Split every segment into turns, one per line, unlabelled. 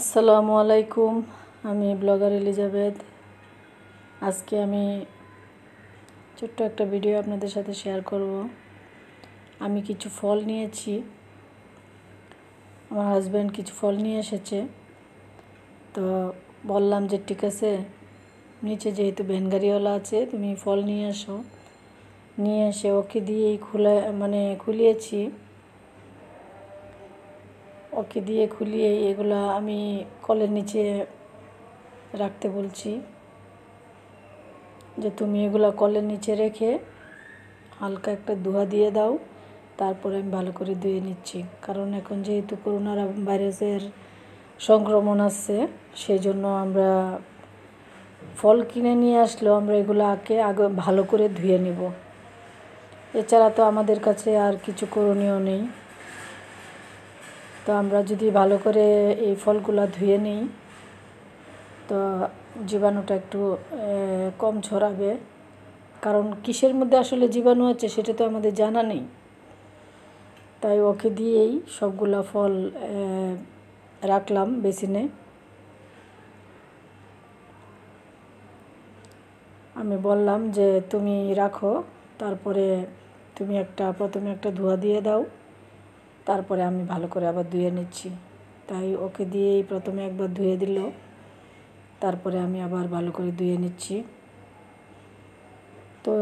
আসসালামু আলাইকুম আমি ব্লগার এলিজাবেথ আজকে আমি ছোট্ট একটা ভিডিও আপনাদের সাথে শেয়ার করব আমি কিছু ফল নিয়েছি আমার হাজব্যান্ড কিছু ফল নিয়ে এসেছে তো বললাম যে ঠিক আছে নিচে যেহেতু ভ্যানগাড়িওয়ালা আছে তুমি ফল নিয়ে এসো নিয়ে এসে ওকে দিয়েই খুলে মানে খুলিয়েছি ওকে দিয়ে খুলিয়ে এগুলো আমি কলের নিচে রাখতে বলছি যে তুমি এগুলো কলের নিচে রেখে হালকা একটা ধোয়া দিয়ে দাও তারপরে আমি ভালো করে ধুয়ে নিচ্ছি কারণ এখন যেহেতু করোনা ভাইরাসের সংক্রমণ আছে সেই জন্য আমরা ফল কিনে নিয়ে আসলেও আমরা এগুলো আগে আগে ভালো করে ধুয়ে নিব এছাড়া তো আমাদের কাছে আর কিছু করণীয় নেই তো আমরা যদি ভালো করে এই ফলগুলো ধুয়ে নিই তো জীবাণুটা একটু কম ছড়াবে কারণ কিসের মধ্যে আসলে জীবাণু আছে সেটা তো আমাদের জানা নেই তাই ওকে দিয়েই সবগুলা ফল রাখলাম বেসিনে আমি বললাম যে তুমি রাখো তারপরে তুমি একটা প্রথমে একটা ধোয়া দিয়ে দাও তারপরে আমি ভালো করে আবার ধুয়ে নিচ্ছি তাই ওকে দিয়েই প্রথমে একবার ধুয়ে দিল তারপরে আমি আবার ভালো করে ধুয়ে নিচ্ছি তো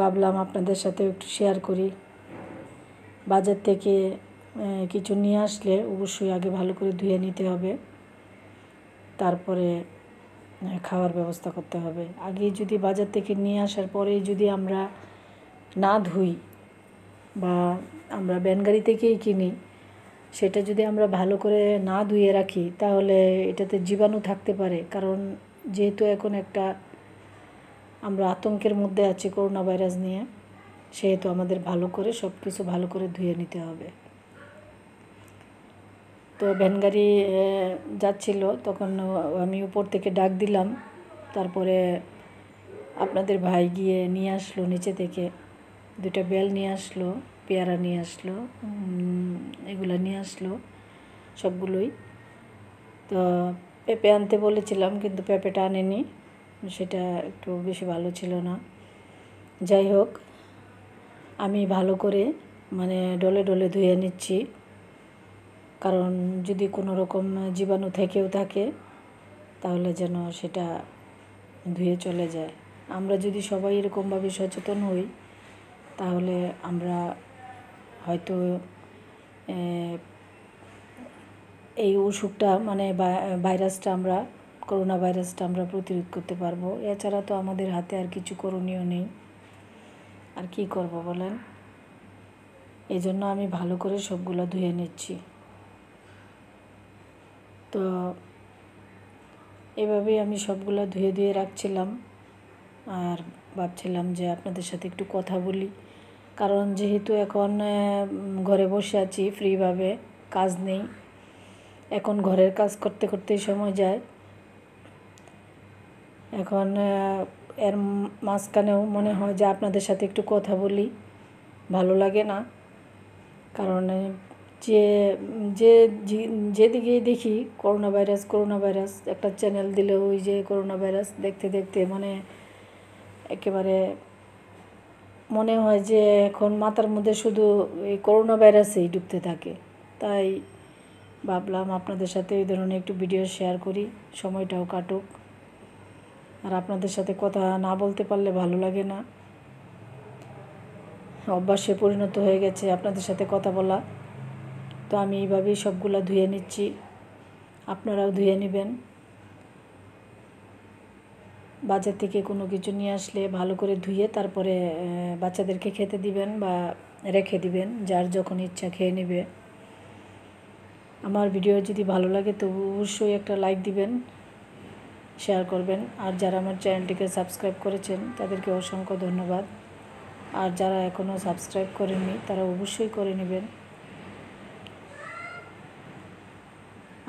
ভাবলাম আপনাদের সাথে একটু শেয়ার করি বাজার থেকে কিছু নিয়ে আসলে অবশ্যই আগে ভালো করে ধুয়ে নিতে হবে তারপরে খাওয়ার ব্যবস্থা করতে হবে আগে যদি বাজার থেকে নিয়ে আসার পরে যদি আমরা না ধুই বা আমরা ব্যানগাড়ি থেকেই কিনি সেটা যদি আমরা ভালো করে না ধুয়ে রাখি তাহলে এটাতে জীবাণু থাকতে পারে কারণ যেহেতু এখন একটা আমরা আতঙ্কের মধ্যে আছি করোনা ভাইরাস নিয়ে সেহেতু আমাদের ভালো করে সব কিছু ভালো করে ধুয়ে নিতে হবে তো ভ্যান গাড়ি যাচ্ছিল তখন আমি উপর থেকে ডাক দিলাম তারপরে আপনাদের ভাই গিয়ে নিয়ে আসলো নিচে থেকে দুটা বেল নিয়ে আসলো পেয়ারা নিয়ে আসলো এগুলো নিয়ে আসলো সবগুলোই তো পেঁপে আনতে বলেছিলাম কিন্তু পেঁপেটা আনেনি সেটা একটু বেশি ভালো ছিল না যাই হোক আমি ভালো করে মানে ডলে ডলে ধুয়ে নিচ্ছি কারণ যদি কোনো রকম জীবাণু থেকেও থাকে তাহলে যেন সেটা ধুয়ে চলে যায় আমরা যদি সবাই এরকমভাবে সচেতন হই তাহলে আমরা হয়তো এই অসুখটা মানে ভাইরাসটা আমরা করোনা ভাইরাসটা আমরা প্রতিরোধ করতে পারবো এছাড়া তো আমাদের হাতে আর কিছু করণীয় নেই আর কি করব বলেন এই জন্য আমি ভালো করে সবগুলো ধুয়ে নিচ্ছি তো এভাবেই আমি সবগুলো ধুয়ে ধুয়ে রাখছিলাম আর ভাবছিলাম যে আপনাদের সাথে একটু কথা বলি কারণ যেহেতু এখন ঘরে বসে আছি ফ্রিভাবে কাজ নেই এখন ঘরের কাজ করতে করতেই সময় যায় এখন এর মাঝখানেও মনে হয় যে আপনাদের সাথে একটু কথা বলি ভালো লাগে না কারণ যে যে যেদিকেই দেখি করোনা ভাইরাস করোনা ভাইরাস একটা চ্যানেল দিলে ওই যে করোনা ভাইরাস দেখতে দেখতে মানে একেবারে মনে হয় যে এখন মাথার মধ্যে শুধু এই করোনা ভাইরাসেই ডুবতে থাকে তাই ভাবলাম আপনাদের সাথে এই ধরনের একটু ভিডিও শেয়ার করি সময়টাও কাটুক আর আপনাদের সাথে কথা না বলতে পারলে ভালো লাগে না অভ্যাসে পরিণত হয়ে গেছে আপনাদের সাথে কথা বলা তো আমি এইভাবেই সবগুলা ধুয়ে নিচ্ছি আপনারাও ধুয়ে নেবেন বাজার থেকে কোনো কিছু নিয়ে আসলে ভালো করে ধুয়ে তারপরে বাচ্চাদেরকে খেতে দিবেন বা রেখে দিবেন যার যখন ইচ্ছা খেয়ে নেবে আমার ভিডিও যদি ভালো লাগে তো অবশ্যই একটা লাইক দিবেন শেয়ার করবেন আর যারা আমার চ্যানেলটিকে সাবস্ক্রাইব করেছেন তাদেরকে অসংখ্য ধন্যবাদ আর যারা এখনও সাবস্ক্রাইব করেননি তারা অবশ্যই করে নেবেন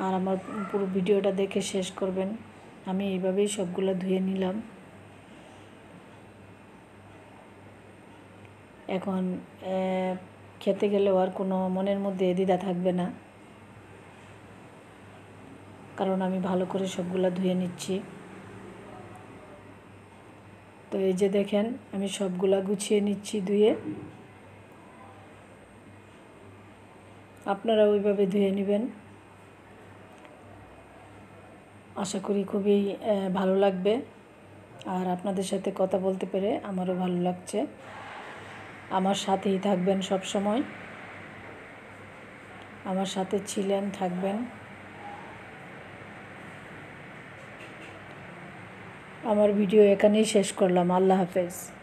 আর আমার পুরো ভিডিওটা দেখে শেষ করবেন আমি এইভাবেই সবগুলো ধুয়ে নিলাম এখন খেতে গেলেও আর কোনো মনের মধ্যে দ্বিধা থাকবে না কারণ আমি ভালো করে সবগুলো ধুয়ে নিচ্ছি তো এই যে দেখেন আমি সবগুলা গুছিয়ে নিচ্ছি ধুয়ে আপনারা ওইভাবে ধুয়ে নেবেন আশা করি খুবই ভালো লাগবে আর আপনাদের সাথে কথা বলতে পেরে আমারও ভালো লাগছে আমার সাথেই থাকবেন সব সময় আমার সাথে ছিলেন থাকবেন আমার ভিডিও এখানেই শেষ করলাম আল্লাহ হাফেজ